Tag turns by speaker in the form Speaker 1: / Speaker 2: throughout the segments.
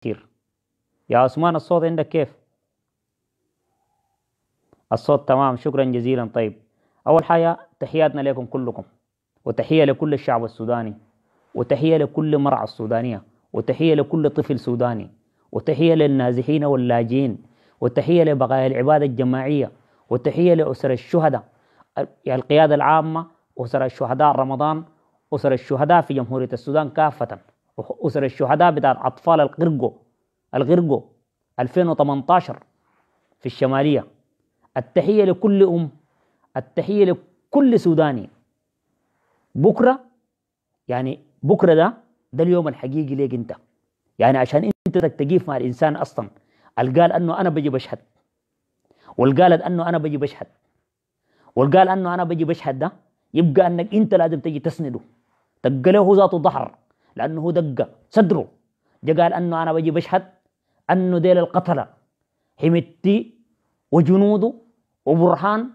Speaker 1: كتير يا عثمان الصوت عندك كيف الصوت تمام شكرا جزيلا طيب أول حاجة تحياتنا لكم كلكم وتحية لكل الشعب السوداني وتحية لكل مرأة السودانية وتحية لكل طفل سوداني وتحية للنازحين واللاجئين وتحية لبقايا العبادة الجماعية وتحية لأسر الشهداء القيادة العامة أسر الشهداء رمضان أسر الشهداء في جمهورية السودان كافةً أسر الشهداء بتاع أطفال القرقو القرقو 2018 في الشمالية التحية لكل أم التحية لكل سوداني بكرة يعني بكرة ده ده اليوم الحقيقي ليك أنت يعني عشان أنت تقيف مع الإنسان أصلا اللي قال أنه أنا بجي بشهد والقالت أنه أنا بجي بشهد والقال أنه أنا بجي بشهد ده يبقى أنك أنت لازم تجي تسنده تقله ذاته ظهر لأنه دق صدره جا قال أنه أنا بجي بشهد أنه ديل القتلة حمتي وجنوده وبرهان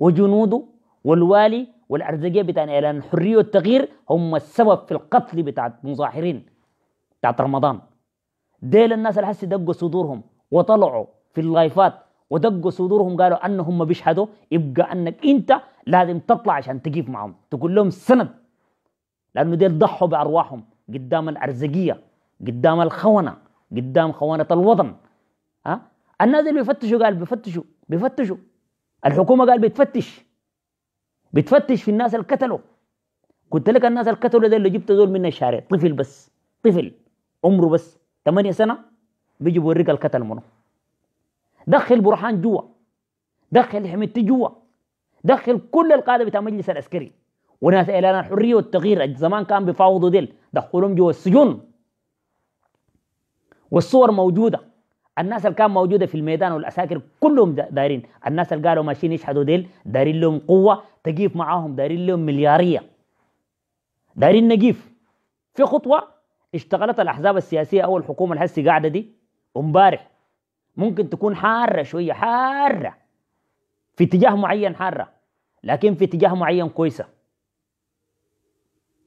Speaker 1: وجنوده والوالي والأرزقية بتاع إعلان الحرية والتغيير هم السبب في القتل بتاع المظاهرين بتاعت رمضان ديل الناس اللي حسي دقوا صدورهم وطلعوا في اللايفات ودقوا صدورهم قالوا انهم بيشهدوا يبقى انك انت لازم تطلع عشان تقيف معهم تقول لهم سند لانه ديل ضحوا بارواحهم قدام الأرزقية قدام الخونة قدام خونة الوطن ها الناس اللي بيفتشوا قال بيفتشوا بيفتشوا الحكومة قال بتفتش بتفتش في الناس اللي قتلوا قلت لك الناس اللي قتلوا اللي جبت دول من الشارع طفل بس طفل عمره بس 8 سنة بيجي بوريك القتل منه دخل برهان جوا دخل حميدتي جوا دخل كل القادة بتاع مجلس العسكري وناس إعلان الحرية والتغيير زمان كان بيفاوضوا ديل دخلهم جوا السجون والصور موجوده الناس اللي كان موجوده في الميدان والاساكر كلهم دايرين الناس اللي قالوا ماشيين يشحدوا ديل دايرين لهم قوه تقيف معاهم دايرين لهم ملياريه دايرين نجيف في خطوه اشتغلت الاحزاب السياسيه او الحكومه الحسي قاعده دي امبارح ممكن تكون حاره شويه حاره في اتجاه معين حاره لكن في اتجاه معين كويسه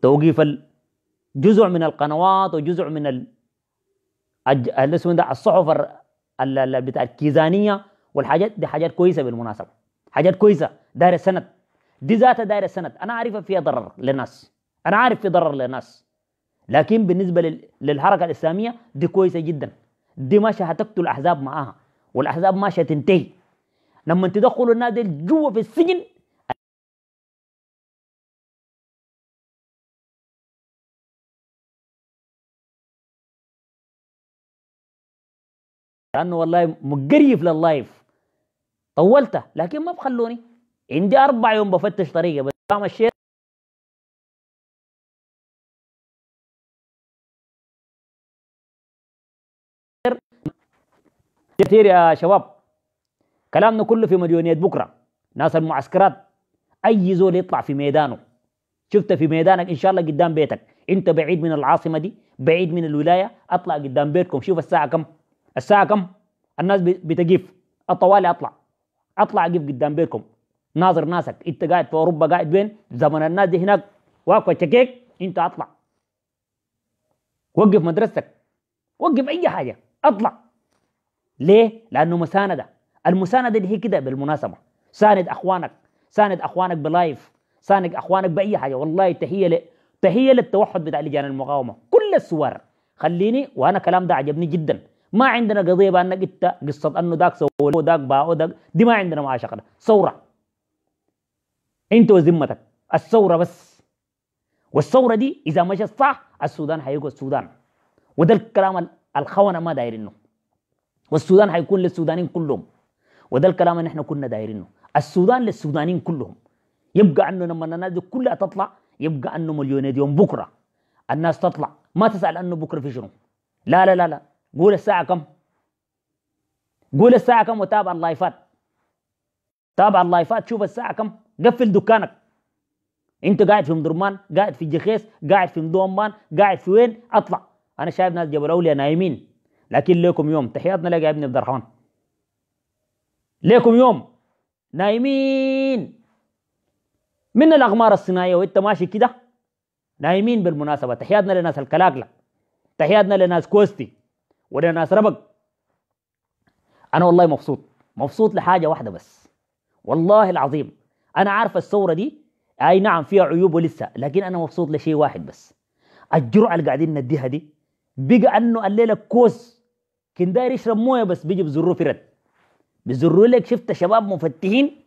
Speaker 1: توقيف جزء من القنوات وجزء من ال ده الصحف بتاع الكيزانيه والحاجات دي حاجات كويسه بالمناسبه حاجات كويسه داير السند دي ذاتها داير السند انا عارفها فيها ضرر للناس انا عارف في ضرر للناس لكن بالنسبه للحركه الاسلاميه دي كويسه جدا دي ماشيه هتقتل الاحزاب معاها والاحزاب ماشيه تنتهي لما تدخلوا النادي جوا في السجن لانه والله مقريف لللايف طولته لكن ما بخلوني عندي اربع يوم بفتش طريقه بس ما مشيت كثير يا شباب كلامنا كله في مديونية بكره ناس المعسكرات اي زول يطلع في ميدانه شفته في ميدانك ان شاء الله قدام بيتك انت بعيد من العاصمه دي بعيد من الولايه اطلع قدام بيتكم شوف الساعه كم الساعه كم الناس بتجيف الطوالي اطلع اطلع اجيب قدام بيتكم ناظر ناسك انت قاعد في اوروبا قاعد وين زمن الناس دي هناك واقف تشكيك انت اطلع وقف مدرستك وقف اي حاجه اطلع ليه لانه مسانده المسانده دي هي كده بالمناسبه ساند اخوانك ساند اخوانك بلايف ساند اخوانك باي حاجه والله تهيه ل... تهيه للتوحد بتاع لجان المقاومه كل الصور خليني وانا كلام ده عجبني جدا ما عندنا قضيه بانك انت قصه انه داك سوى وداك باعه داك دي ما عندنا معاشقه ده ثوره انت وذمتك الثوره بس والثوره دي اذا مشت صح السودان هيقعد السودان وده الكلام الخونه ما دايرينه والسودان هيكون للسودانيين كلهم وده الكلام اللي احنا كنا دايرينه السودان للسودانيين كلهم يبقى انه لما الناس دي كلها تطلع يبقى انه مليونير يوم بكره الناس تطلع ما تسال انه بكره في شنو لا لا لا لا قول الساعة كم قول الساعة كم وتابع اللايفات تابع اللايفات شوف الساعة كم قفل دكانك انت قاعد في مدرمان قاعد في جخيس قاعد في مدومان قاعد في وين اطلع انا شايف ناس جبل اولياء نايمين لكن ليكم يوم تحياتنا لك يا ابن عبد الرحمن ليكم يوم نايمين من الاغمار الصناعيه وانت ماشي كده نايمين بالمناسبه تحياتنا لناس الكلاكله تحياتنا لناس كوستي وده ناس ربك انا والله مبسوط مبسوط لحاجه واحده بس والله العظيم انا عارف الثوره دي اي نعم فيها عيوب ولسه لكن انا مبسوط لشيء واحد بس الجرعه اللي قاعدين نديها دي بقى انه الليله كوس كان داير يشرب مويه بس بيجي بزروه فرد بزروا لك شفت شباب مفتحين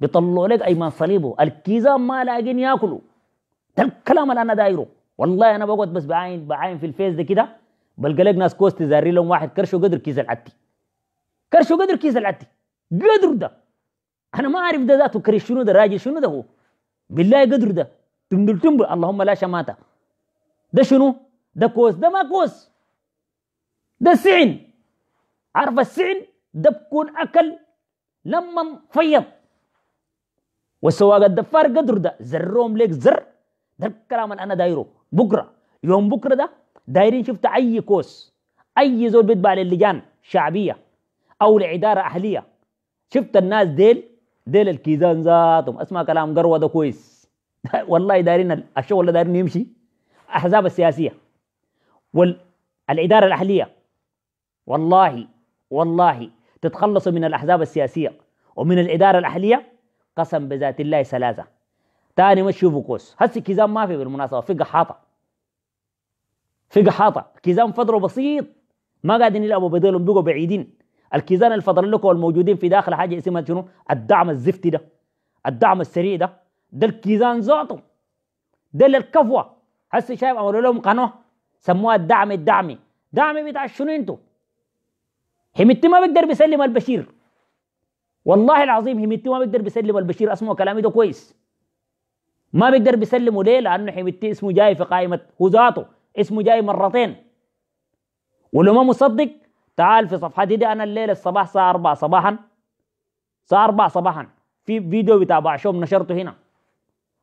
Speaker 1: بيطلعوا لك ايمن صليبه الكيزان ما لاقين ياكلوا ده الكلام اللي انا دايره والله انا بقعد بس بعين بعين في الفيس ده كده بلقى ناس كوستي زاري لهم واحد كرشه قدر كيس العتي كرشه قدر كيس العتي قدر ده انا ما اعرف ده ذاته كريش شنو ده راجل شنو ده هو بالله قدر ده تمدل تمبل اللهم لا شماته ده شنو ده كوس ده ما كوس ده سعن عارف السعن ده بكون اكل لما فيض والسواق الدفار قدر ده زروم ليك زر ده الكلام انا دايره بكره يوم بكره ده دايرين شفت اي كوس اي زول بيتبع للجان شعبيه او لاداره اهليه شفت الناس ديل ديل الكيزان ذاتهم اسمع كلام قروه ده كويس والله دايرين الشغل اللي دايرين يمشي احزاب السياسيه والاداره الاهليه والله والله تتخلصوا من الاحزاب السياسيه ومن الاداره الاهليه قسم بذات الله ثلاثه تاني ما تشوفوا كوس هسه كيزان ما في بالمناسبه في قحاطه في قحاطه كيزان فضله بسيط ما قاعدين يلعبوا بديلهم بقوا بعيدين الكيزان الفضل لكم الموجودين في داخل حاجه اسمها شنو الدعم الزفتي ده الدعم السريع ده ده الكيزان ذاته ده الكفوه هسه شايف عملوا لهم قناه سموها الدعم الدعمي دعمي بتاع شنو انتو حميتي ما بيقدر بيسلم البشير والله العظيم حميتي ما بيقدر بيسلم البشير اسمه كلامي ده كويس ما بيقدر بيسلمه ليه؟ لانه حميتي اسمه جاي في قائمه وذاته اسمه جاي مرتين ولو ما مصدق تعال في صفحتي دي انا الليله الصباح الساعه 4 صباحا الساعه 4 صباحا في فيديو بتاع بعشوم نشرته هنا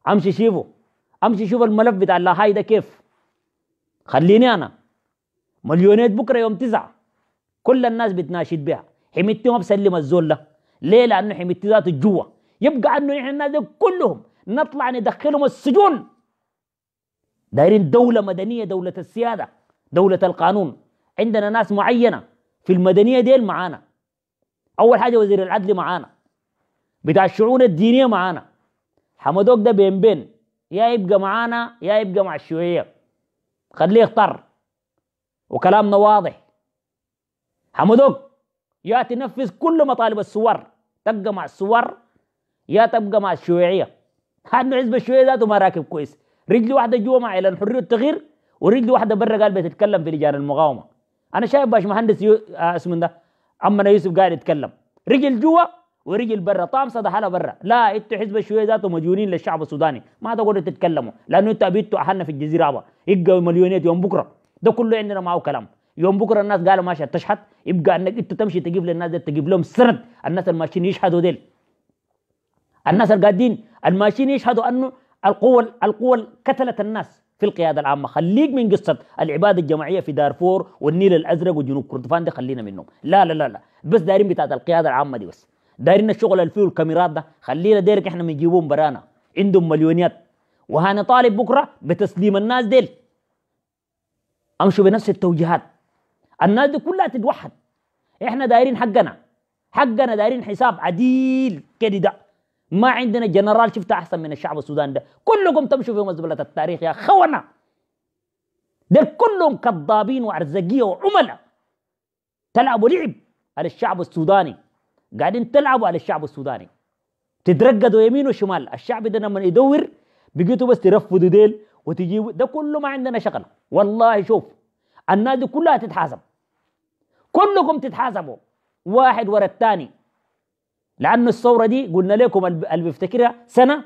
Speaker 1: امشي شوفه امشي شوف الملف بتاع اللاهاي ده كيف خليني انا مليونيت بكره يوم تسعة كل الناس بتناشد بها حميتي ما بسلم الزول ده ليه لانه حميتي ذاته جوا يبقى انه نحن الناس كلهم نطلع ندخلهم السجون دايرين دولة مدنية دولة السيادة دولة القانون عندنا ناس معينة في المدنية ديل معانا أول حاجة وزير العدل معانا بتاع الشؤون الدينية معانا حمدوك ده بين بين يا يبقى معانا يا يبقى مع الشيوعية خليه يختار وكلامنا واضح حمدوك يا تنفذ كل مطالب الصور تبقى مع الصور يا تبقى مع الشيوعية هذا حزب الشيوعية ذاته ما راكب كويس رجل واحده جوا مع الحريه والتغيير ورجل واحده برا قال بتتكلم في لجان المقاومه انا شايف باشمهندس يو... آه اسمه ده عمنا يوسف قاعد يتكلم رجل جوا ورجل برا طعم صدح على برا لا انتوا حزب الشيوعي ذاته مجونين للشعب السوداني ما تقعدوا تتكلموا لانه انتوا ابيتوا اهلنا في الجزيره ابا يبقى مليونيات يوم بكره ده كله عندنا معه كلام يوم بكره الناس قالوا ماشي تشحت يبقى انك انت تمشي تجيب للناس دي تجيب لهم سرد الناس الماشيين يشحدوا ديل الناس القادين الماشيين يشهدوا انه القوى القوى كتلت الناس في القياده العامه خليك من قصه العباده الجماعيه في دارفور والنيل الازرق وجنوب كردفان ده خلينا منهم لا لا لا لا بس دايرين بتاعت القياده العامه دي بس دايرين الشغل اللي فيه الكاميرات ده خلينا ديرك احنا بنجيبهم برانا عندهم مليونيات طالب بكره بتسليم الناس ديل امشوا بنفس التوجيهات الناس دي كلها تتوحد احنا دايرين حقنا حقنا دايرين حساب عديل كده ده ما عندنا جنرال شفت احسن من الشعب السوداني ده كلكم تمشوا في مزبله التاريخ يا خونه ده كلهم كذابين وارزقيه وعملاء تلعبوا لعب على الشعب السوداني قاعدين تلعبوا على الشعب السوداني تترقدوا يمين وشمال الشعب ده لما يدور بقيتوا بس ترفضوا ديل وتجيبوا ده كله ما عندنا شغل والله شوف الناس دي كلها تتحاسب كلكم تتحاسبوا واحد ورا الثاني لأن الثورة دي قلنا لكم اللي بيفتكرها سنة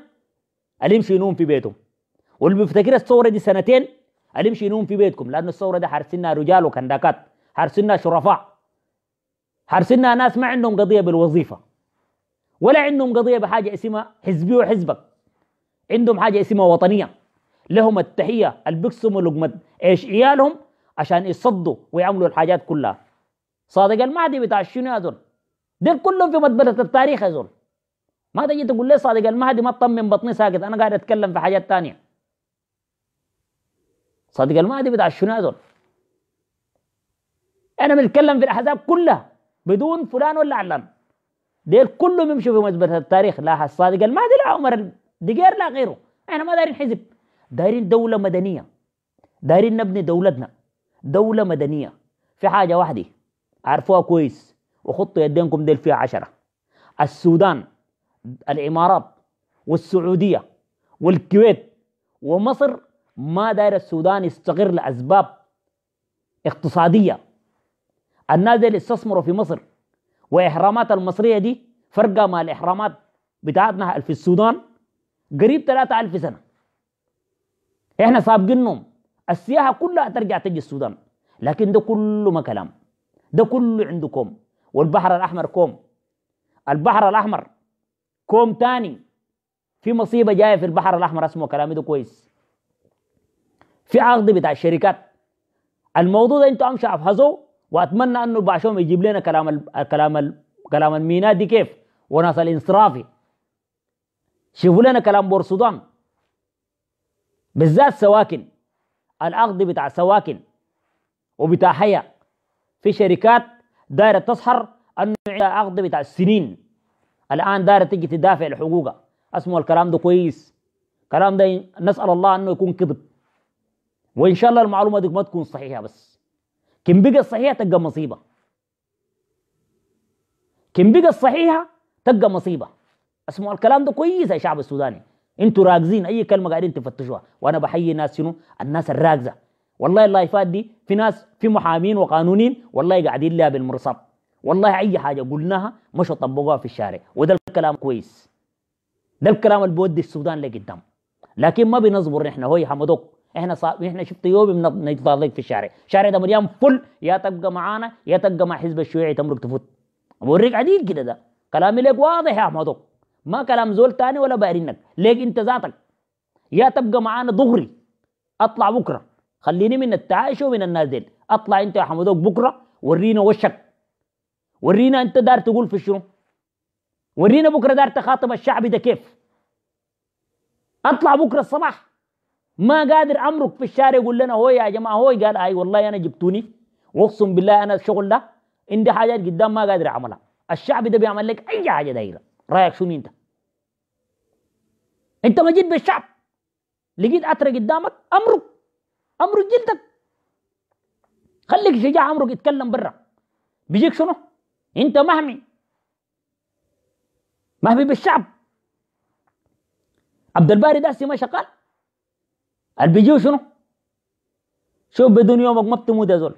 Speaker 1: اللي يمشي ينوم في بيتهم واللي بيفتكرها الثورة دي سنتين اللي يمشي ينوم في بيتكم لأن الثورة دي حارسينها رجال وكنداكات حارسينها شرفاء حارسينها ناس ما عندهم قضية بالوظيفة ولا عندهم قضية بحاجة اسمها حزبي وحزبك عندهم حاجة اسمها وطنية لهم التحية اللي بيقسموا لقمة ايش عيالهم عشان يصدوا ويعملوا الحاجات كلها صادق المعدي بتاع الشنو يا دير كلهم في مدبرة التاريخ يا زول ما تجي تقول لي صادق المهدي ما تطمن بطني ساكت انا قاعد اتكلم في حاجات تانية صادق المهدي بتاع شنو يا زول انا بنتكلم في الاحزاب كلها بدون فلان ولا علان ديل كلهم يمشوا في مزبله التاريخ لا صادق المهدي لا عمر دقير لا غيره احنا ما دايرين حزب دايرين دوله مدنيه دايرين نبني دولتنا دوله مدنيه في حاجه واحده عارفوها كويس وخطوا يدينكم ديل فيها عشرة السودان الإمارات والسعودية والكويت ومصر ما داير السودان يستقر لأسباب اقتصادية الناس اللي استثمروا في مصر وإحرامات المصرية دي فرقة مع الإحرامات بتاعتنا في السودان قريب 3000 سنة احنا سابقينهم السياحة كلها ترجع تجي السودان لكن ده كله ما كلام ده كله عندكم والبحر الأحمر كوم البحر الأحمر كوم تاني في مصيبة جاية في البحر الأحمر اسمه كلامي ده كويس في عقد بتاع الشركات الموضوع ده انتوا امشي افحصوا واتمنى انه بعشوم يجيب لنا كلام ال كلام ال كلام الميناء دي كيف وناس الانصرافي شوفوا لنا كلام بور السودان بالذات سواكن العقد بتاع سواكن وبتاع حيا في شركات دايرة تصحر انه عندها عقد بتاع السنين الان دايرة تيجي تدافع لحقوقها اسمه الكلام ده كويس الكلام ده نسال الله انه يكون كذب وان شاء الله المعلومه دي ما تكون صحيحه بس كم بقى الصحيحه تلقى مصيبه كم بقى الصحيحه تلقى مصيبه اسمه الكلام ده كويس يا شعب السوداني انتوا راكزين اي كلمه قاعدين تفتشوها وانا بحيي الناس شنو الناس الراكزه والله اللايفات دي في ناس في محامين وقانونين والله قاعدين لها بالمرصاد والله اي حاجه قلناها مش طبقوها في الشارع وده الكلام كويس ده الكلام اللي بيودي السودان لقدام لكن ما بنصبر نحن هو يحمدوك احنا صعب احنا شفت يوم بنتضايق في الشارع الشارع ده مليان فل يا تبقى معانا يا تبقى مع حزب الشيوعي تمرق تفوت بوريك عديد كده ده كلامي لك واضح يا احمدوك ما كلام زول تاني ولا بارنك ليك انت ذاتك يا تبقى معانا ظهري اطلع بكره خليني من التعايش ومن النازل اطلع انت يا حمودوك بكره ورينا وشك ورينا انت دار تقول في شنو ورينا بكره دار تخاطب الشعب ده كيف اطلع بكره الصباح ما قادر امرك في الشارع يقول لنا هو يا جماعه هو قال اي والله انا جبتوني واقسم بالله انا الشغل ده عندي حاجات قدام ما قادر اعملها الشعب ده بيعمل لك اي حاجه دايره رايك شنو انت انت ما جيت بالشعب لقيت اثر قدامك امرك امرق جلدك خليك شجاع امرك يتكلم برا بيجيك شنو انت مهمي مهمي بالشعب عبد الباري داسي ما شقال قال بيجيو شنو شوف بدون يومك ما بتموت يا زول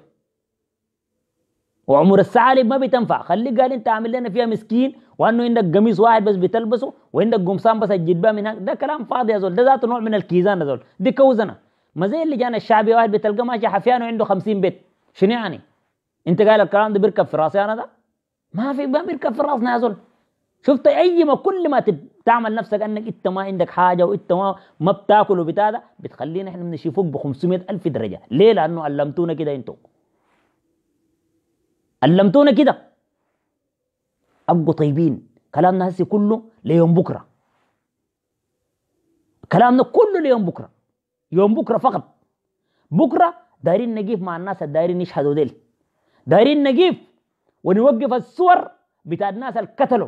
Speaker 1: وعمر الثعالب ما بتنفع خليك قال انت عامل لنا فيها مسكين وانه عندك قميص واحد بس بتلبسه وعندك قمصان بس تجيب من هناك ده كلام فاضي يا زول ده ذاته نوع من الكيزان يا زول دي كوزنه ما زي جانا الشعبي واحد بتلقى ماشي حفيان وعنده 50 بيت شنو يعني انت قال الكلام ده بيركب في راسي انا ده ما في ما بيركب في راسنا يا زول شفت اي ما كل ما تعمل نفسك انك انت ما عندك حاجه وانت ما ما بتاكل وبتاع ده بتخلينا احنا بنمشي فوق ب 500 الف درجه ليه لانه علمتونا كده انتوا علمتونا كده ابقوا طيبين كلامنا هسي كله ليوم بكره كلامنا كله ليوم بكره يوم بكره فقط بكره دايرين نجيب مع الناس الدايرين يشهدوا ديل دايرين نجيب ونوقف الصور بتاع الناس الكتلوا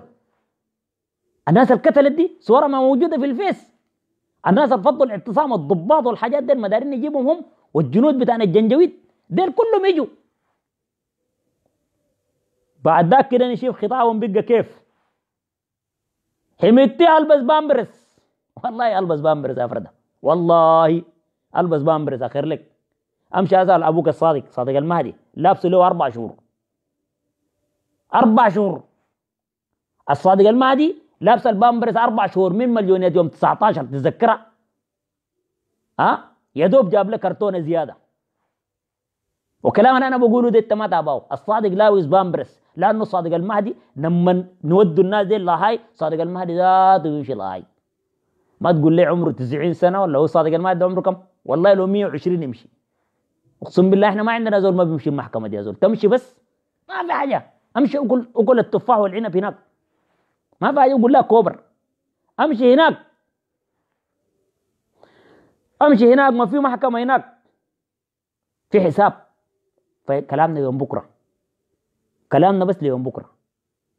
Speaker 1: الناس الكتلت دي صورها ما موجوده في الفيس الناس الفضل الاعتصام الضباط والحاجات دي ما دايرين نجيبهم هم والجنود بتاعنا الجنجويد ديل كلهم يجوا بعد ذاك كده نشوف خطابهم بقى كيف حميتي البس بامبرس والله البس بامبرس يا فرده والله البس بامبرس اخر لك امشي اسال ابوك الصادق صادق المهدي لابسه له اربع شهور اربع شهور الصادق المهدي لابس البامبرس اربع شهور من مليون يوم 19 تتذكرها ها يا دوب جاب لك كرتونه زياده وكلام انا بقوله ده انت ما تابعه الصادق لاويز بامبرس لانه صادق المهدي لما نودوا الناس دي الله هاي صادق المهدي ذاته يمشي الله هاي ما تقول لي عمره 90 سنه ولا هو صادق المادة عمره كم والله لو 120 يمشي اقسم بالله احنا ما عندنا زول ما بيمشي المحكمه دي زول تمشي بس ما في حاجه امشي اقول اقول التفاح والعنب هناك ما في حاجه اقول لها كوبر امشي هناك امشي هناك ما في محكمه هناك في حساب فكلامنا يوم بكره كلامنا بس ليوم بكره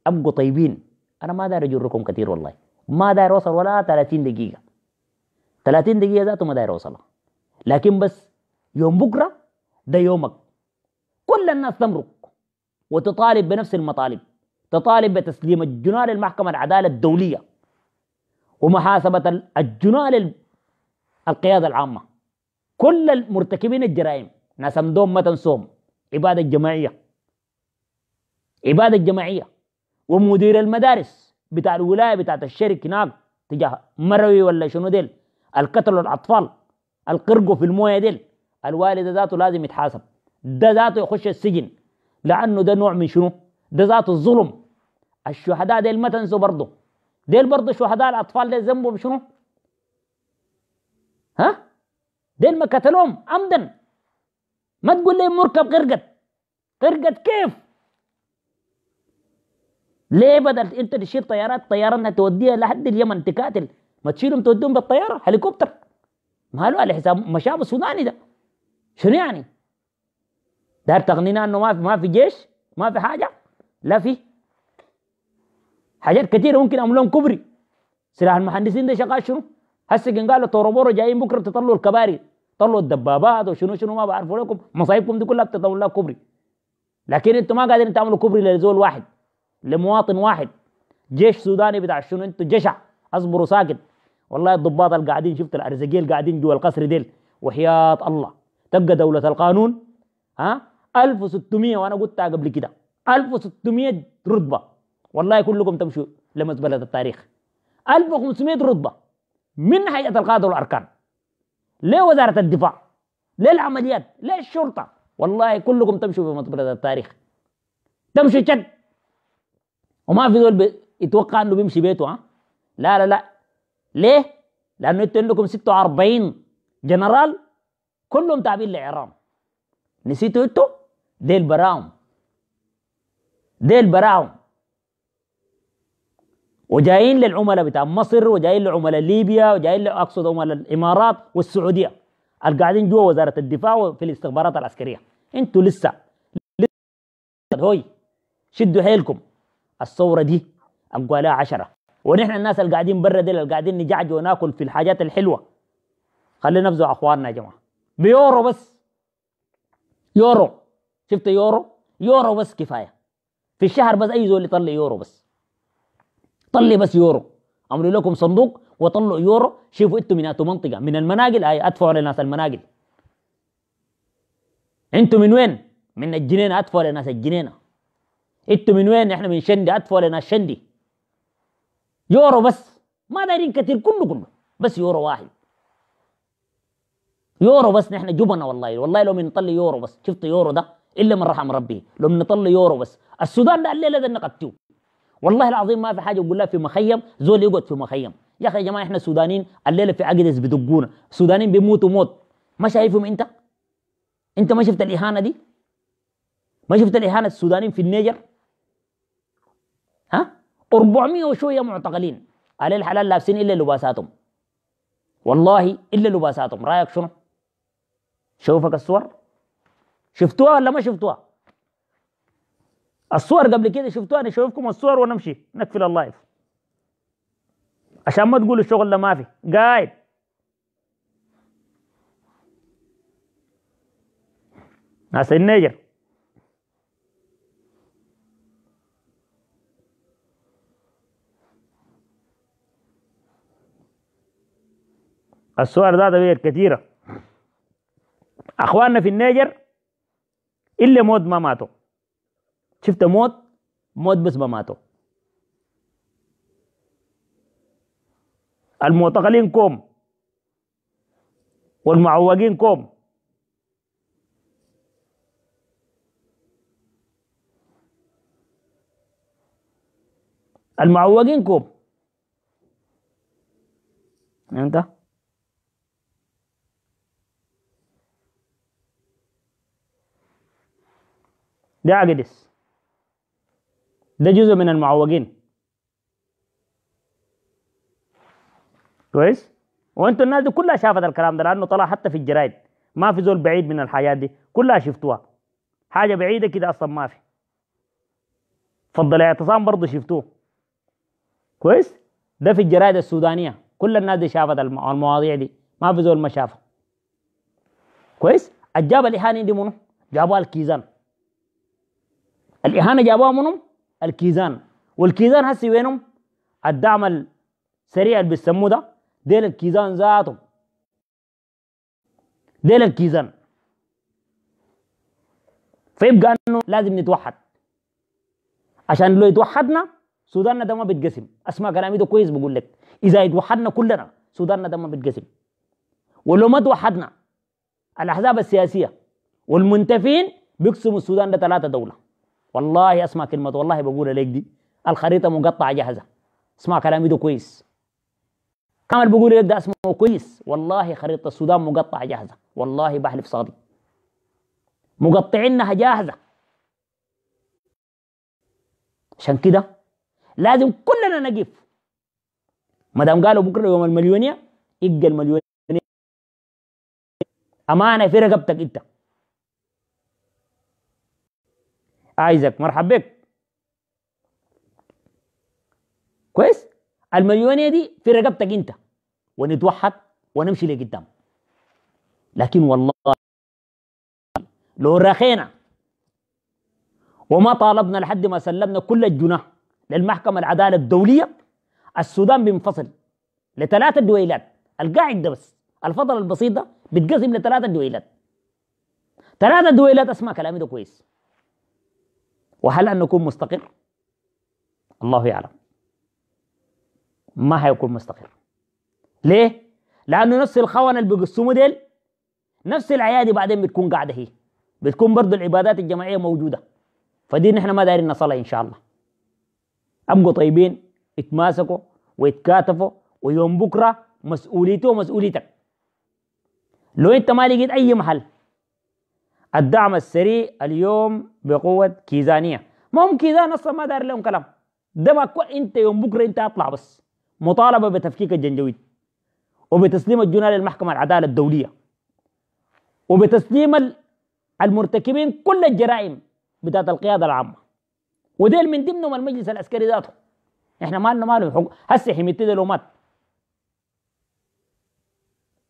Speaker 1: ابقوا طيبين انا ما داري اجركم كثير والله ما داير اوصل ولا 30 دقيقه 30 دقيقه ذاته ما داير اوصلها لكن بس يوم بكره ده يومك كل الناس تمرق وتطالب بنفس المطالب تطالب بتسليم الجنان للمحكمه العداله الدوليه ومحاسبه الجناه للقياده العامه كل المرتكبين الجرائم ناس مدوم ما تنسوهم عباده جماعيه عباده جماعيه ومدير المدارس بتاع الولايه بتاعت الشرك هناك تجاه مروي ولا شنو ديل القتلوا الاطفال القرقوا في المويه ديل الوالد ذاته لازم يتحاسب ده ذاته يخش السجن لانه ده نوع من شنو؟ ده ذاته الظلم الشهداء ديل ما تنسوا برضه ديل برضه شهداء الاطفال ديل ذنبهم شنو؟ ها؟ ديل ما قتلوهم عمدا ما تقول لي مركب قرقت قرقت كيف؟ ليه بدل انت تشيل طيارات طياره انها توديها لحد اليمن تقاتل ما تشيلهم توديهم بالطياره هليكوبتر ما له على حساب مشاب السوداني ده شنو يعني؟ دار تغنينا انه ما في ما في جيش ما في حاجه لا في حاجات كثيره ممكن اعملهم كبري سلاح المهندسين ده شغال شنو؟ هسه كان قالوا طوربورو جايين بكره تطلوا الكباري طلوا الدبابات وشنو شنو ما بعرفوا لكم مصايبكم دي كلها بتطلوا لها كبري لكن انتم ما قادرين تعملوا كبري لزول واحد لمواطن واحد جيش سوداني بتاع شنو انتوا جشع اصبروا ساكت والله الضباط اللي قاعدين شفت الارزقيه اللي قاعدين جوا القصر ديل وحياة الله تبقى دولة القانون ها 1600 وانا قلتها قبل كده 1600 رتبة والله كلكم تمشوا لمزبلة التاريخ 1500 رتبة من هيئة القاده والاركان ليه وزارة الدفاع ليه العمليات ليه الشرطة والله كلكم تمشوا في مزبلة التاريخ تمشوا شد وما في زول يتوقع انه بيمشي بيته ها لا لا لا ليه؟ لانه انتوا عندكم 46 جنرال كلهم تابعين لعرام نسيتوا انتوا؟ ديل براهم ديل براهم وجايين للعملاء بتاع مصر وجايين لعملاء ليبيا وجايين اقصد عملاء الامارات والسعوديه القاعدين جوا وزاره الدفاع وفي الاستخبارات العسكريه انتوا لسه لسه هوي شدوا حيلكم الثوره دي اقوالها عشرة ونحن الناس اللي قاعدين برا دي اللي قاعدين نجعج وناكل في الحاجات الحلوه خلينا نفزع اخواننا يا جماعه بيورو بس يورو شفت يورو يورو بس كفايه في الشهر بس اي زول يطلع يورو بس طلي بس يورو أمر لكم صندوق وطلعوا يورو شوفوا انتم من اتو منطقه من المناقل اي ادفعوا للناس المناقل انتم من وين؟ من الجنينه ادفعوا للناس الجنينه انتوا من وين احنا من شندي اطفالنا شندي يورو بس ما دايرين كثير كله كله بس يورو واحد يورو بس نحن جبنا والله والله لو بنطلع يورو بس شفت يورو ده الا من رحم ربي لو بنطلع يورو بس السودان ده الليله ده نقتلوه والله العظيم ما في حاجه بقول لها في مخيم زول يقعد في مخيم يا اخي يا جماعه احنا سودانيين الليله في عقدس بدقونا سودانيين بيموتوا موت ما شايفهم انت انت ما شفت الاهانه دي ما شفت الاهانه السودانيين في النيجر ها 400 وشويه معتقلين على الحلال لابسين الا لباساتهم والله الا لباساتهم رايك شنو؟ شوفك الصور شفتوها ولا ما شفتوها؟ الصور قبل كده شفتوها انا شوفكم الصور ونمشي نقفل اللايف عشان ما تقولوا الشغل ده ما في قايد ناس النيجر الصور ده دي كثيرة أخواننا في النيجر إلا موت ما ماتوا شفت موت موت بس ما ماتوا المعتقلين كوم والمعوقين كوم المعوقين كوم انت ده عجدس ده جزء من المعوجين كويس وانتوا الناس دي كلها شافت الكلام ده لانه طلع حتى في الجرايد ما في زول بعيد من الحياه دي كلها شفتوها حاجه بعيده كده اصلا ما في فضل اعتصام برضه شفتوه كويس ده في الجرايد السودانيه كل الناس دي شافت المواضيع دي ما في زول ما شافها كويس الجابه الاهاني دي منو؟ جابوها الكيزان الاهانه جابوها منهم الكيزان والكيزان هسي وينهم الدعم السريع اللي بيسموه ده ديل الكيزان ذاتهم ديل الكيزان فيبقى انه لازم نتوحد عشان لو اتوحدنا سوداننا ده ما بيتقسم اسمع كلامي ده كويس بقول لك اذا اتوحدنا كلنا سوداننا ده ما بيتقسم ولو ما توحدنا الاحزاب السياسيه والمنتفين بيقسموا السودان ده ثلاثه دوله والله اسمع كلمه والله بقولها لك دي الخريطه مقطعه جاهزه اسمع كلامي ده كويس كلام بقول لك ده اسمه كويس والله خريطه السودان مقطعه جاهزه والله بحلف صادق مقطعينها جاهزه عشان كده لازم كلنا نقف ما دام قالوا بكره يوم المليونيه يبقى المليونيه امانه في رقبتك انت عايزك مرحب بك كويس المليونيه دي في رقبتك انت ونتوحد ونمشي لقدام لكن والله لو رخينا وما طالبنا لحد ما سلمنا كل الجناح للمحكمة العدالة الدولية السودان بينفصل لثلاثة دويلات القاعد ده بس الفضل البسيطه بتقسم بيتقسم لثلاثة دويلات ثلاثة دويلات اسمع كلامي ده كويس وهل أن نكون مستقر؟ الله يعلم ما هيكون مستقر ليه؟ لأنه نفس الخونة اللي بيقسموا ديل نفس العيادة بعدين بتكون قاعدة هي بتكون برضه العبادات الجماعية موجودة فدي نحن ما دايرين نصلى إن شاء الله أبقوا طيبين يتماسكوا ويتكاتفوا ويوم بكرة مسؤوليته ومسؤوليتك لو أنت ما لقيت أي محل الدعم السريع اليوم بقوه كيزانيه ما هم كيزان اصلا ما دار لهم كلام ده ما انت يوم بكره انت اطلع بس مطالبه بتفكيك الجنجويد وبتسليم الجنة للمحكمه العداله الدوليه وبتسليم المرتكبين كل الجرائم بتاعت القياده العامه وديل من ضمنهم المجلس العسكري ذاته احنا مالنا ماله حقوق هسه حميتي ده لو مات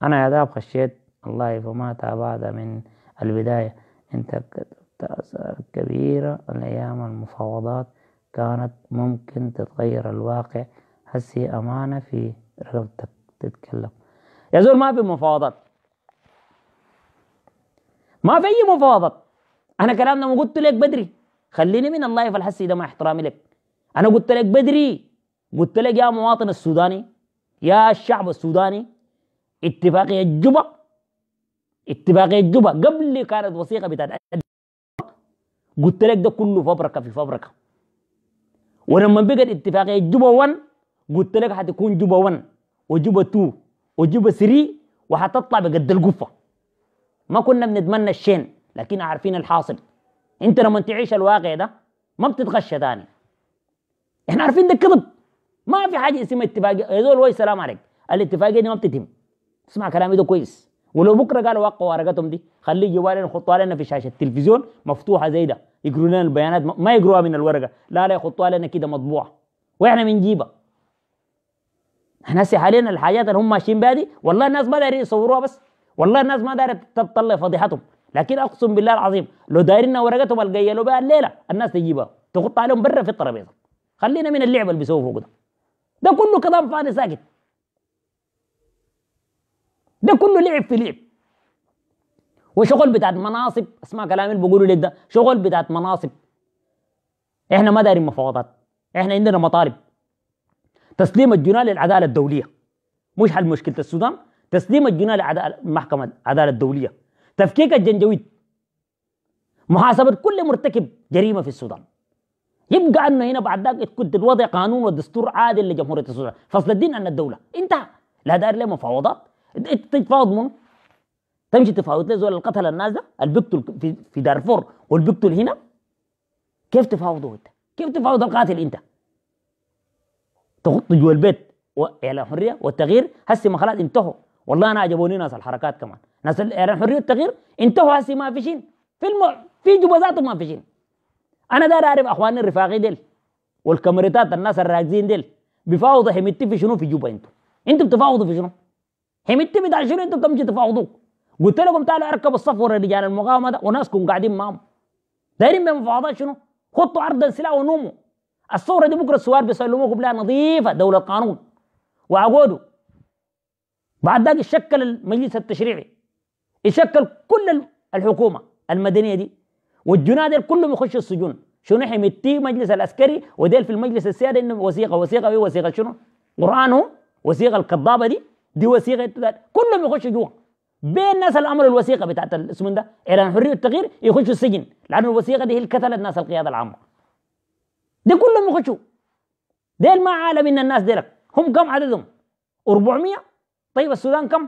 Speaker 1: انا يا داب خشيت الله فما تابعت من البداية أنت تأثر كبيرة الأيام المفاوضات كانت ممكن تتغير الواقع هسي أمانة في رغبتك تتكلم يا زول ما في مفاوضات ما في أي مفاوضات أنا كلامنا ما قلت لك بدري خليني من الله فالحسي ده مع احترامي لك أنا قلت لك بدري قلت لك يا مواطن السوداني يا الشعب السوداني اتفاقية جبا اتفاقيه الجبا قبل كانت وثيقه بتاعت قلت لك ده كله فبركه في فبركه ولما بقت اتفاقيه جوبا 1 قلت لك حتكون جوبا 1 وجوبا 2 وجوبا 3 وحتطلع بقد القفه ما كنا بنتمنى الشين لكن عارفين الحاصل انت لما تعيش الواقع ده ما بتتغشى ثاني احنا عارفين ده كذب ما في حاجه اسمها اتفاقيه يا زول سلام عليك الاتفاقيه دي ما بتتم اسمع كلامي ده كويس ولو بكره قالوا وقعوا ورقتهم دي خليه يجيبوها لنا يحطوها لنا في شاشه التلفزيون مفتوحه زي ده يقروا لنا البيانات ما يقروها من الورقه لا لا يحطوها لنا كده مطبوعه واحنا بنجيبها احنا علينا الحاجات اللي هم ماشيين بها دي والله الناس ما دايرين يصوروها بس والله الناس ما داري تطلع فضيحتهم لكن اقسم بالله العظيم لو دايرين ورقتهم القيلوا بها الليله الناس تجيبها تحط عليهم برا في الترابيزه خلينا من اللعبه اللي بيسووا فوق ده ده كله كلام فاضي ساكت ده كله لعب في لعب وشغل بتاعت مناصب اسمع كلامي اللي بقوله لك ده شغل بتاعت مناصب احنا ما دارين مفاوضات احنا عندنا مطالب تسليم الجنان للعداله الدوليه مش حل مشكله السودان تسليم الجنان محكمه العداله الدوليه تفكيك الجنجويد محاسبه كل مرتكب جريمه في السودان يبقى انه هنا بعد ذاك كنت الوضع قانون ودستور عادل لجمهوريه السودان فصل الدين عن الدوله انتهى لا دار له مفاوضات انت تفاوض تمشي تفاوض لي زول القتل الناس ده اللي بيقتل في, في دارفور واللي بيقتل هنا كيف تفاوضه انت؟ كيف تفاوض القاتل انت؟ تخط جوا البيت واعلان حريه والتغيير هسه ما خلاص انتهوا والله انا عجبوني ناس الحركات كمان ناس اعلان حريه والتغيير انتهوا هسه ما في شيء في الم... في جوا ذاته ما في شيء انا داير اعرف اخواني الرفاقي ديل والكاميرتات الناس الراكزين ديل بيفاوضوا حميتي في شنو في جوبا انتوا انتوا بتفاوضوا في شنو؟ حمدت بتاع شنو انتم تمشي تفاوضوا قلت لكم تعالوا اركبوا الصف رجال المقاومه ده وناسكم قاعدين معاهم دايرين بمفاوضات شنو؟ خطوا عرضا سلاح ونوموا الصوره دي بكره السوار بيسلموكم لها نظيفه دوله قانون وعقودوا بعد ذلك يشكل المجلس التشريعي يشكل كل الحكومه المدنيه دي والجناد كلهم يخشوا السجون شنو حميتي مجلس العسكري وديل في المجلس السيادي انه وثيقه وثيقه إيه، وثيقه شنو؟ قرانه وثيقه الكذابه دي دي وثيقه كلهم يخشوا جوا بين ناس الامر الوثيقه بتاعت اسمه ده اعلان حريه التغيير يخشوا السجن لان الوثيقه دي هي اللي قتلت ناس القياده العامه دي كلهم يخشوا ديل ما عالم ان الناس ديلك هم كم عددهم 400 طيب السودان كم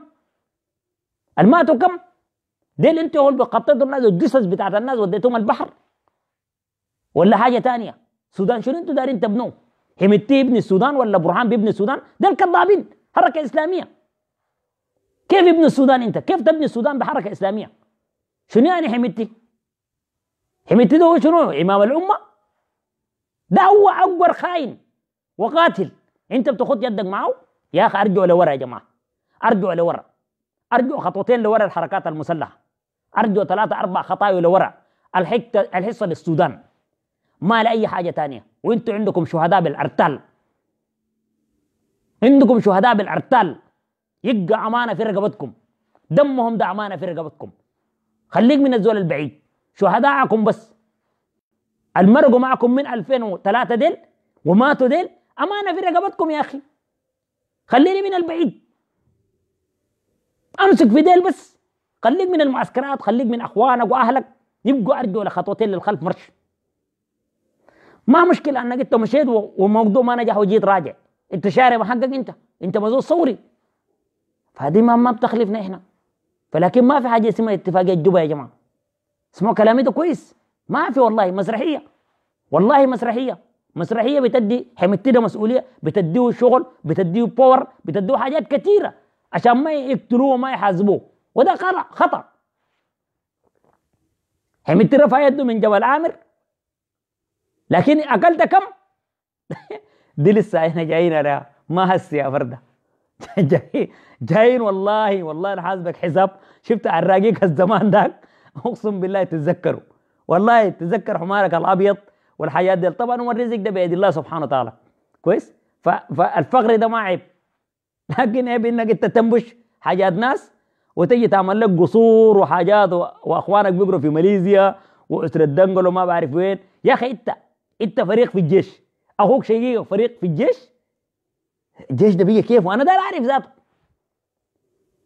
Speaker 1: الماتوا كم ديل انت هو قطيتوا الناس الجثث بتاعت الناس وديتهم البحر ولا حاجه تانية السودان شنو انتوا دارين تبنوه حميدتي ابن السودان ولا برهان بابن السودان ديل كذابين حركة إسلامية كيف ابن السودان أنت كيف تبني السودان بحركة إسلامية شنو يعني حميدتي حميدتي ده هو شنو إمام الأمة ده هو أكبر خاين وقاتل أنت بتخط يدك معه يا أخي أرجعوا لورا يا جماعة أرجعوا لورا أرجعوا خطوتين لورا الحركات المسلحة أرجعوا ثلاثة أربع خطايا لورا الحتة الحصة للسودان ما لأي حاجة تانية وأنتوا عندكم شهداء بالأرتال عندكم شهداء بالعرتال يبقى امانه في رقبتكم دمهم ده امانه في رقبتكم خليك من الزول البعيد شهداءكم بس المرقوا معكم من 2003 ديل وماتوا ديل أمانة في رقبتكم يا أخي خليني من البعيد أمسك في ديل بس خليك من المعسكرات خليك من أخوانك وأهلك يبقوا أرجو لخطوتين للخلف مرش ما مشكلة أنك أنت مشيت وموضوع ما نجح وجيت راجع انت شارب حقك انت انت مزول صوري فهذه ما ما بتخلفنا احنا فلكن ما في حاجه اسمها اتفاقيه جوبا يا جماعه اسمعوا كلامي ده كويس ما في والله مسرحيه والله مسرحيه مسرحيه بتدي حمتي ده مسؤوليه بتديه شغل بتديه باور بتديه حاجات كثيره عشان ما يقتلوه وما يحاسبوه وده خطا حمتي رفع يده من جبل عامر لكن اكلت كم دي لسه احنا جايين انا ما هسي يا فرده جايين جايين والله والله انا حاسبك حساب شفت عراقيك الزمان داك اقسم بالله تتذكروا والله تتذكر حمارك الابيض والحياه دي طبعا هو الرزق ده بيد الله سبحانه وتعالى كويس فالفقر ده ما عيب لكن عيب انك انت تنبش حاجات ناس وتجي تعمل لك قصور وحاجات واخوانك بيقروا في ماليزيا واسره دنقل وما بعرف وين يا اخي انت انت فريق في الجيش اخوك شقيق فريق في الجيش الجيش ده بيجي كيف وانا داير اعرف ذاته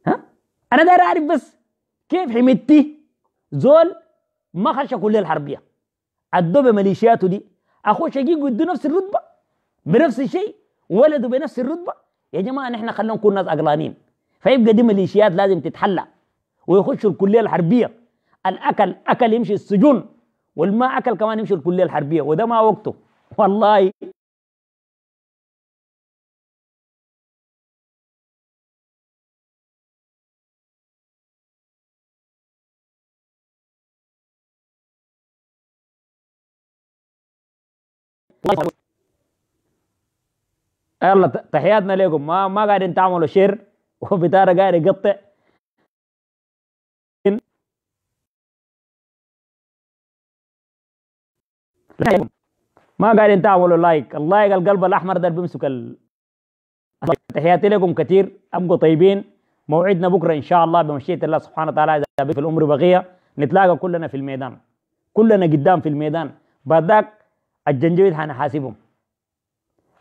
Speaker 1: ها انا داير اعرف بس كيف حميتي زول ما خش كليه الحربيه ادوه بميليشياته دي اخو شقيق يدوه نفس الرتبه بنفس الشيء ولده بنفس الرتبه يا جماعه نحن خلينا نكون ناس اقلانين فيبقى دي ميليشيات لازم تتحلى ويخشوا الكليه الحربيه الاكل اكل يمشي السجون والما اكل كمان يمشي الكليه الحربيه وده ما وقته والله يلا تحياتنا لكم ما ما قاعدين تعملوا شير وبتارة قاعد يقطع ما قاعدين تعملوا لايك اللايك القلب الاحمر ده بيمسك ال... تحياتي لكم كثير ابقوا طيبين موعدنا بكره ان شاء الله بمشيئه الله سبحانه وتعالى اذا في الامر بقيه نتلاقى كلنا في الميدان كلنا قدام في الميدان بعد ذاك الجنجويد حنحاسبهم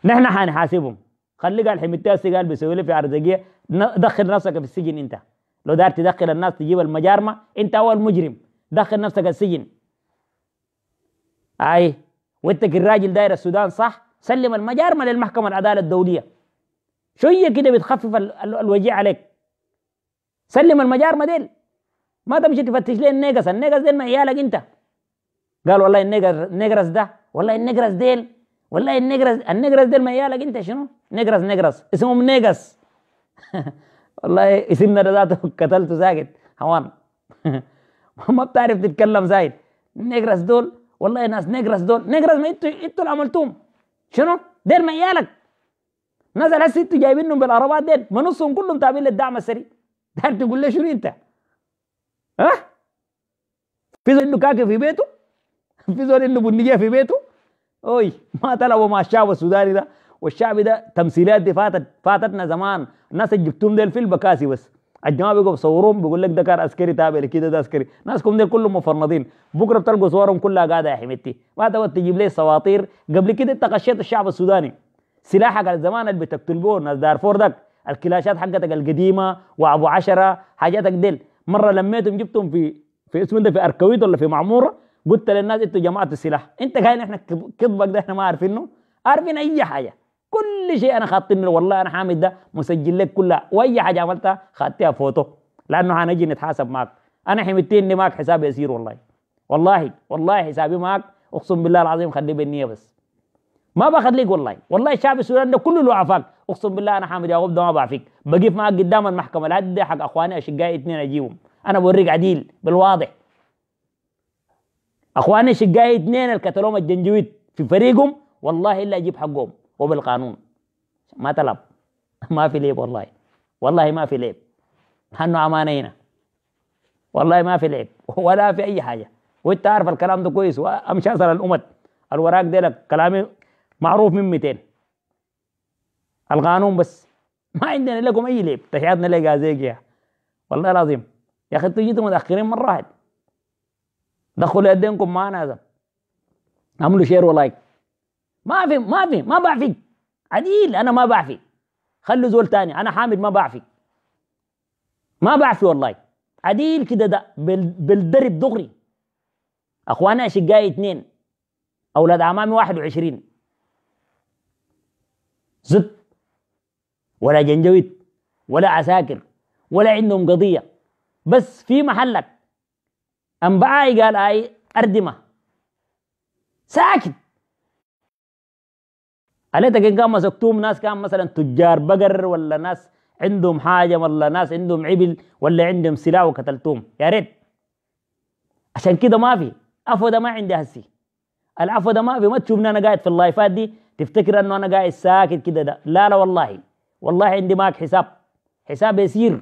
Speaker 1: نحن حنحاسبهم خلي قال حميتاسي قال بيسوي لي في ارزقيه دخل نفسك في السجن انت لو دار تدخل الناس تجيب المجارمه انت اول مجرم دخل نفسك السجن اي وانت الراجل داير السودان صح سلم المجار ما للمحكمه العداله الدوليه شويه كده بتخفف الوجيع عليك سلم المجار ما ديل ما تمشي تفتش ليه النيقص النيقص ديل ما عيالك انت قال والله النقرس ده والله النقرس ديل والله النقرس النقرس ديل ما عيالك انت شنو نقرس نقرس اسمه نقرس والله اسمنا ده ذاته قتلته ساكت هوان ما بتعرف تتكلم زايد النقرس دول والله يا ناس نجرس دول نجرس ما انتوا انتوا اللي عملتوهم شنو؟ دير ميالك ناس هسه انتوا جايبينهم بالعربات ديل ما نصهم كلهم تابعين للدعم السري داير تقول لي شنو انت؟ ها؟ في زول انه كاكي في بيته في زول انه بنيه في بيته اوي ما طلبوا مع الشعب السوداني ده والشعب ده تمثيلات دي فاتت فاتتنا زمان الناس اللي جبتهم ديل في البكاسي بس الجماعه بيقوا بيصوروهم بيقول لك ده كان عسكري تابع لكده ده عسكري ناسكم دول كلهم مفرنضين بكره بتلقوا صورهم كلها قاعده يا حميتي ما تقعد تجيب لي سواطير قبل كده انت غشيت الشعب السوداني سلاحك على زمان اللي بتقتل به ناس دارفور داك الكلاشات حقتك القديمه وابو عشره حاجاتك ديل مره لميتهم جبتهم في في اسمه ده في اركويت ولا في معموره قلت للناس انتوا جماعه السلاح انت قايل احنا كذبك ده احنا ما عارفينه عارفين اي حاجه كل شيء انا خاطي منه والله انا حامد ده مسجل لك كلها واي حاجه عملتها خاطيها فوتو لانه حنجي نتحاسب معك انا حمدتني معك حسابي يسير والله والله والله حسابي معك اقسم بالله العظيم خليه بالنيه بس ما باخذ لك والله والله الشعب السوداني ده كله له عفاك اقسم بالله انا حامد يا ده ما بعفيك بقيف معك قدام المحكمه لا حق اخواني اشقائي اثنين اجيبهم انا بوريك عديل بالواضح اخواني اشقائي اثنين الكتالوم الجنجويت في فريقهم والله الا اجيب حقهم وبالقانون ما تلعب ما في ليب والله والله ما في ليب نحن عمانينا والله ما في ليب ولا في اي حاجه وانت عارف الكلام ده كويس وامشي اسال الامت الوراق ده لك كلامي معروف من 200 القانون بس ما عندنا لكم اي لعب تحياتنا لقى يا والله العظيم يا اخي انتوا جيتوا متاخرين مره واحده دخلوا يدينكم معنا هذا اعملوا شير ولايك ما في ما في ما بعفي عديل انا ما بعفي خلوا زول تاني انا حامد ما بعفي ما بعفي والله عديل كده ده بالدرب دغري اخوانا اشقائي اثنين اولاد عمامي 21 زد ولا جنجويت ولا عساكر ولا عندهم قضيه بس في محلك انبعاي قال اي اردمه ساكت هل تكين كان مسكتوم ناس كان مثلا تجار بقر ولا ناس عندهم حاجة ولا ناس عندهم عبل ولا عندهم سلاح وقتلتوهم يا ريت عشان كده ما في عفو ده ما عندي هسي العفو ده ما في ما تشوفني انا قاعد في اللايفات دي تفتكر انه انا قاعد ساكت كده ده لا لا والله والله عندي معك حساب حساب يسير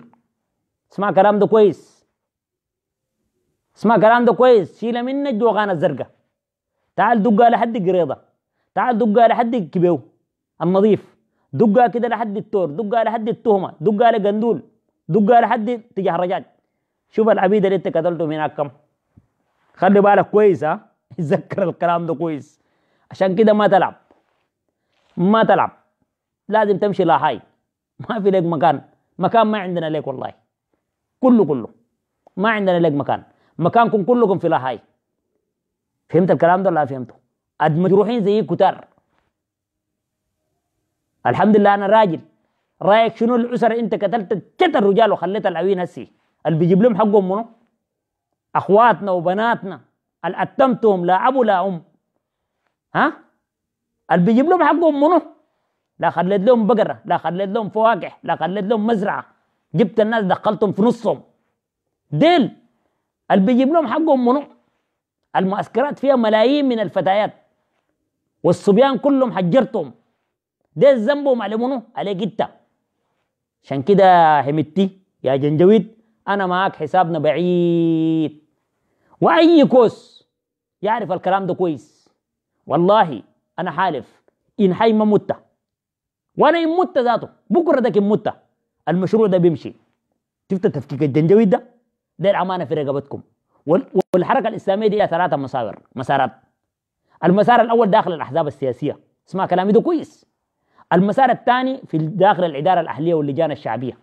Speaker 1: اسمع كلام ده كويس اسمع كلام ده كويس شيله منك جوغان الزرقاء تعال دق على حد قريضه تعال دقها لحد الكبيو النظيف دقها كده لحد التور دقها لحد التهمه دقها لقندول دقها لحد تجاه رجاج شوف العبيد اللي انت قتلتهم هناك كم خلي بالك كويس ها اتذكر الكلام ده كويس عشان كده ما تلعب ما تلعب لازم تمشي لا ما في لك مكان مكان ما عندنا لك والله كله كله ما عندنا لك مكان مكانكم كلكم في لا فهمت الكلام ده ولا فهمته المجروحين زي كتار الحمد لله انا راجل رايك شنو الاسر انت قتلت كتر الرجال وخليت العوين هسي اللي بيجيب لهم حقهم منو؟ اخواتنا وبناتنا الاتمتهم لا ابو لا ام ها؟ اللي بيجيب لهم حقهم منو؟ لا خليت لهم بقره، لا خليت لهم فواكه، لا خليت لهم مزرعه، جبت الناس دخلتهم في نصهم ديل اللي بيجيب لهم حقهم منو؟ المعسكرات فيها ملايين من الفتيات والصبيان كلهم حجرتهم ده ذنبهم على منو عليك انت عشان كده همتي يا جنجويد انا معاك حسابنا بعيد واي كوس يعرف الكلام ده كويس والله انا حالف ان حي ما مت وانا ان مت ذاته بكره ده ان مت المشروع ده بيمشي شفت تفكيك الجنجويد ده ده الامانه في رقبتكم والحركه الاسلاميه دي ثلاثه مساور مسارات المسار الاول داخل الاحزاب السياسيه اسمع كلامي ده كويس المسار الثاني في داخل الاداره الاهليه واللجان الشعبيه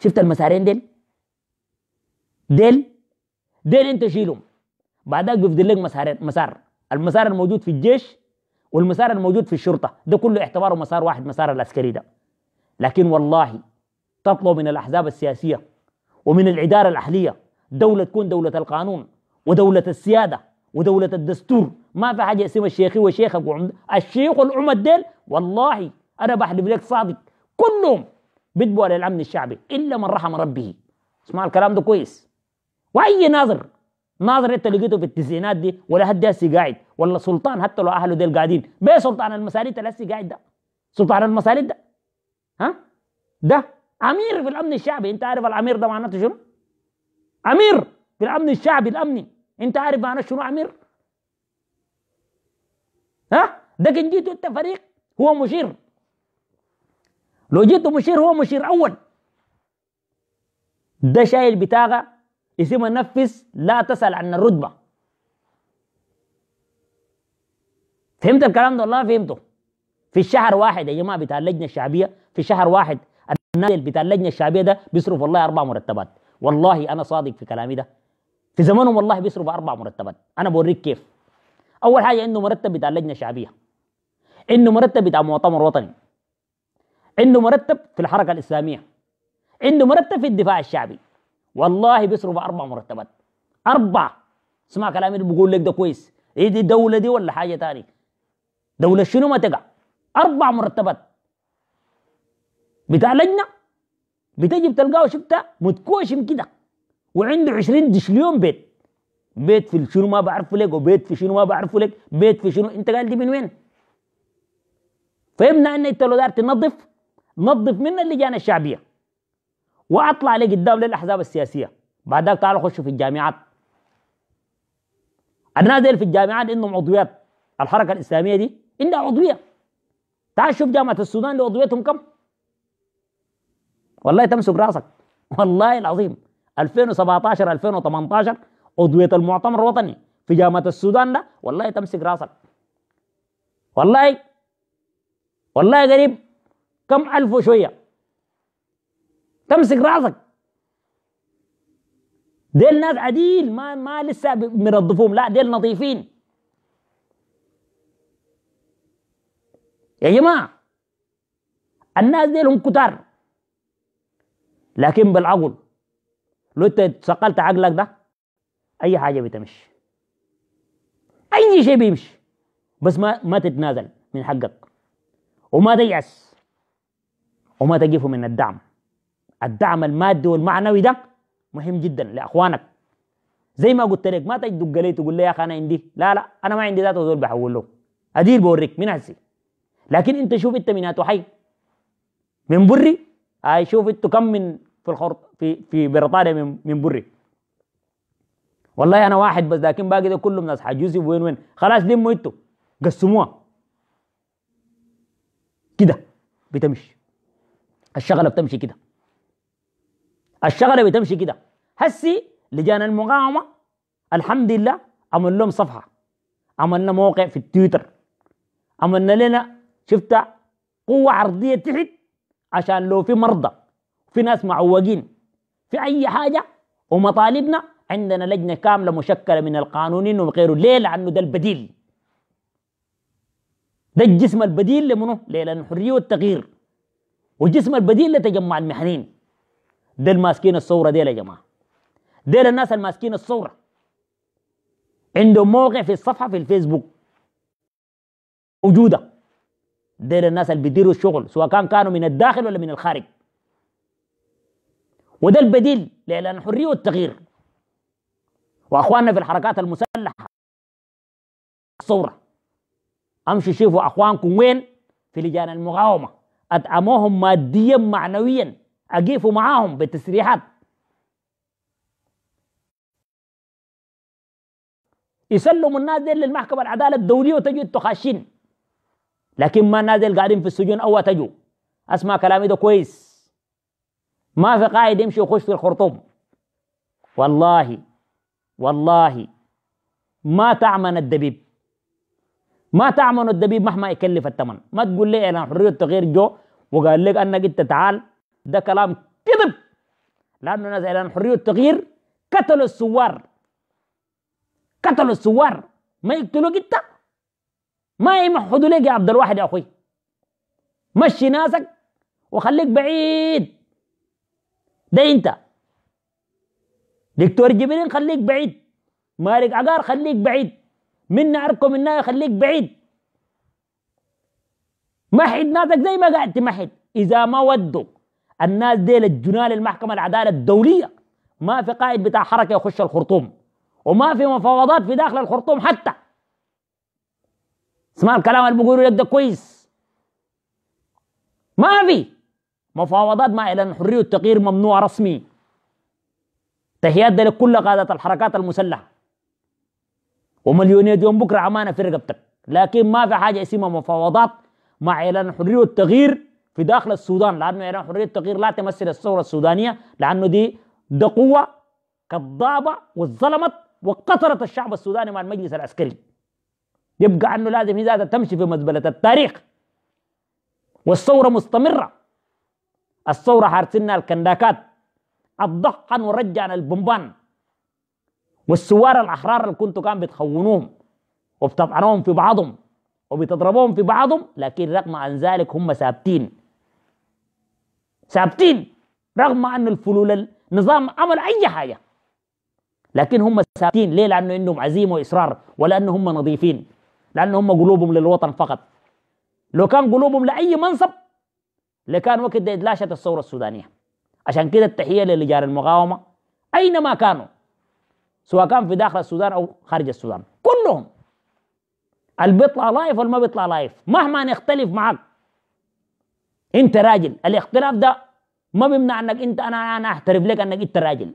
Speaker 1: شفت المسارين ديل ديل ديل انت شيلهم بعدك بيفضل لك مسارين مسار المسار الموجود في الجيش والمسار الموجود في الشرطه ده كله اعتباره مسار واحد مسار العسكري ده لكن والله تطلب من الاحزاب السياسيه ومن الاداره الاهليه دوله تكون دوله القانون ودولة السيادة ودولة الدستور ما في حاجة اسمها الشيخي وشيخك وعمد الشيخ والعمد ديل والله أنا بحلف لك صادق كلهم بدبوا للأمن الشعبي إلا من رحم ربه اسمع الكلام ده كويس وأي ناظر ناظر انت لقيته في التسعينات دي ولا حد هسي قاعد ولا سلطان حتى لو اهله ديل قاعدين بيه سلطان المساليت اللي قاعد ده سلطان المساليت ده ها ده امير في الامن الشعبي انت عارف الامير ده معناته شنو امير بالامن الشعبي الامني انت عارف انا شنو اعمل؟ ها؟ ده كان جيتوا انت فريق هو مشير لو جيتوا مشير هو مشير اول ده شايل بتاغه اسمها نفس لا تسأل عن الرتبه فهمت الكلام ده والله فهمته في الشهر واحد يا جماعه بتاع اللجنه الشعبيه في شهر واحد النادي بتاع اللجنه الشعبيه ده بيصرف والله اربع مرتبات والله انا صادق في كلامي ده في زمانهم والله بيصرفوا اربع مرتبات انا بوريك كيف اول حاجه عنده مرتب بتاع لجنه شعبيه عنده مرتب بتاع مؤتمر وطني عنده مرتب في الحركه الاسلاميه عنده مرتب في الدفاع الشعبي والله بيصرفوا اربع مرتبات اربع اسمع كلامي اللي بقول لك ده كويس ايه دي الدوله دي ولا حاجه ثانيه دوله شنو ما تقع اربع مرتبات بتاع لجنه بتجي بتلقاه شفتها متكوشم كده وعنده 20 دشليون بيت بيت في شنو ما بعرفه لك وبيت في شنو ما بعرفه لك بيت في شنو انت قال دي من وين؟ فهمنا ان انت لو دار تنظف نظف من اللجان الشعبيه واطلع لي قدام للاحزاب السياسيه بعد ذلك تعالوا خشوا في الجامعات الناس في الجامعات عندهم عضويات الحركه الاسلاميه دي عندها عضويه تعال شوف جامعه السودان اللي عضويتهم كم والله تمسك راسك والله العظيم 2017 2018 عضويه المؤتمر الوطني في جامعه السودان ده والله تمسك راسك والله والله قريب كم الف وشويه تمسك راسك ديل ناس عديل ما ما لسه منظفوهم لا ديل نظيفين يا جماعه الناس ديلهم كتار لكن بالعقل لو انت صقلت عقلك ده اي حاجه بتمشي اي شيء بيمشي بس ما ما تتنازل من حقك وما تيأس وما تقف من الدعم الدعم المادي والمعنوي ده مهم جدا لاخوانك زي ما قلت لك ما تدق لي تقول لي يا اخي انا عندي لا لا انا ما عندي ذات وزول بحول له ادير بوريك من هسي لكن انت شوف انت من هاتو حي من بري هاي شوف انت كم من في الخرط في في بريطانيا من من بري والله انا واحد بس لكن باقي ده كلهم ناس حجوزي وين وين خلاص لموا انتوا قسموها كده بتمشي الشغله بتمشي كده الشغله بتمشي كده هسي لجان المقاومه الحمد لله عمل لهم صفحه عملنا موقع في التويتر عملنا لنا شفت قوه عرضيه تحت عشان لو في مرضى في ناس معوقين في اي حاجه ومطالبنا عندنا لجنه كامله مشكله من القانونين وغيره ليه؟ لانه ده البديل ده الجسم البديل لمنه؟ لأن الحريه والتغيير والجسم البديل لتجمع المحنين ديل ماسكين الصورة ديل يا جماعه ديل الناس الماسكين الصورة عندهم موقع في الصفحه في الفيسبوك موجوده ديل الناس اللي بيديروا الشغل سواء كان كانوا من الداخل ولا من الخارج وده البديل لإعلان الحرية والتغيير وأخواننا في الحركات المسلحة الصورة أمشي شوفوا أخوانكم وين في لجان المقاومة أدعموهم ماديا معنويا أقيفوا معاهم بالتسريحات يسلموا الناس دي للمحكمة العدالة الدولية وتجوا التخاشين لكن ما الناس دي قاعدين في السجون أول تجوا أسمع كلامي ده كويس ما في قائد يمشي ويخش في الخرطوم والله والله ما تعمن الدبيب ما تعمن الدبيب مهما يكلف الثمن ما تقول لي انا حريه التغيير جو وقال لك انك انت تعال ده كلام كذب لانه ناس اعلان حريه التغيير قتلوا الثوار قتلوا الثوار ما يقتلوك انت ما يمحدوا لك يا عبد الواحد يا اخوي مشي ناسك وخليك بعيد ده انت دكتور جبريل خليك بعيد مالك عقار خليك بعيد من اركو من نار خليك بعيد محد ناسك زي ما قاعد تمحد اذا ما ودوا الناس دي للجنان للمحكمه العداله الدوليه ما في قائد بتاع حركه يخش الخرطوم وما في مفاوضات في داخل الخرطوم حتى اسمع الكلام اللي بقوله لك ده كويس ما في مفاوضات مع إعلان الحرية والتغيير ممنوع رسمي تحيات ده لكل قادة الحركات المسلحة ومليونية يوم بكرة عمانة في رقبتك لكن ما في حاجة اسمها مفاوضات مع إعلان الحرية والتغيير في داخل السودان لأنه إعلان الحرية والتغيير لا تمثل الثورة السودانية لأنه دي ده قوة كذابة وظلمت وقتلت الشعب السوداني مع المجلس العسكري يبقى أنه لازم هي تمشي في مزبلة التاريخ والثورة مستمرة الثورة حارسنا الكنداكات الضحن ورجعنا البنبان والسوار الأحرار اللي كنتوا كان بتخونوهم وبتطعنوهم في بعضهم وبتضربوهم في بعضهم لكن رغم عن ذلك هم ثابتين ثابتين رغم أن الفلول النظام عمل أي حاجة لكن هم ثابتين ليه لأنه عندهم عزيمة وإصرار ولأنه هم نظيفين لأنه هم قلوبهم للوطن فقط لو كان قلوبهم لأي منصب اللي كان وقت ده اتلاشت الثورة السودانية عشان كده التحية للجار المقاومة أينما كانوا سواء كان في داخل السودان أو خارج السودان كلهم اللي بيطلع لايف والما بيطلع لايف مهما نختلف معك انت راجل الاختلاف ده ما بيمنع انك انت انا انا احترف لك انك انت راجل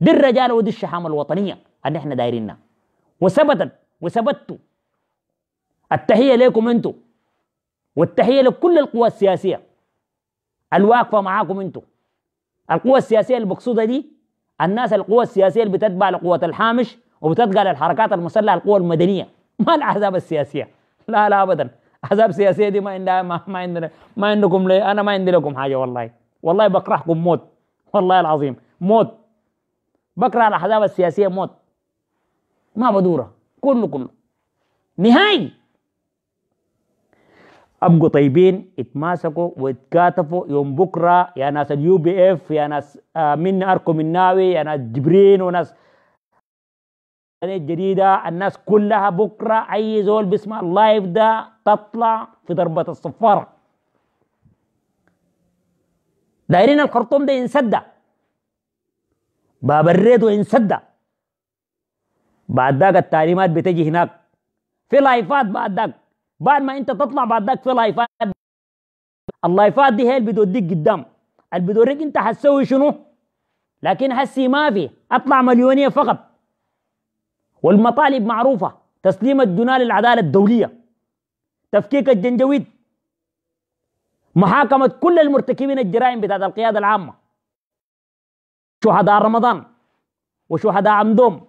Speaker 1: دي الرجاله ودي الشحامه الوطنيه اللي احنا دايرينها وثبتت وثبتوا التحيه لكم انتم والتحيه لكل القوى السياسيه الواقفه معاكم انتم القوى السياسيه المقصوده دي الناس القوى السياسيه اللي بتتبع لقوه الحامش وبتتبع للحركات المسلحه القوى المدنيه ما الاحزاب السياسيه لا لا ابدا احزاب سياسيه دي ما عندها ما, ما عندنا ما عندكم لي انا ما عندي لكم حاجه والله والله بكرهكم موت والله العظيم موت بكره الاحزاب السياسيه موت ما بدورة كله كله نهائي ابقوا طيبين اتماسكوا واتكاتفوا يوم بكره يا ناس اليو بي اف يا ناس آه، من اركو من ناوي يا ناس جبرين وناس الجديدة الناس كلها بكرة أي زول باسم اللايف ده تطلع في ضربة الصفارة دايرين الخرطوم ده ينسد باب الريد ينسد بعد ذاك التعليمات بتجي هناك في لايفات بعد ذاك بعد ما انت تطلع بعد ذاك في لايفات اللايفات دي هي اللي بتوديك قدام اللي بتوريك انت حتسوي شنو لكن هسي ما في اطلع مليونيه فقط والمطالب معروفه تسليم الجنان للعداله الدوليه تفكيك الجنجويد محاكمه كل المرتكبين الجرائم بتاعت القياده العامه شهداء رمضان وشهداء عمدوم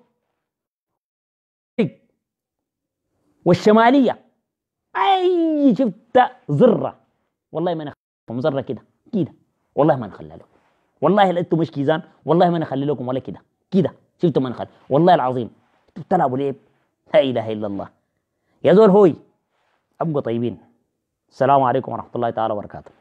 Speaker 1: والشماليه اي شفت ذره والله ما نخلي ذره كده كده والله ما نخلى لكم والله لا انتم مش كيزان والله ما نخلي لكم ولا كده كده شفتوا ما نخلي والله العظيم انتم بتلعبوا ليه لا اله الا الله يا زول هوي ابقوا طيبين السلام عليكم ورحمه الله تعالى وبركاته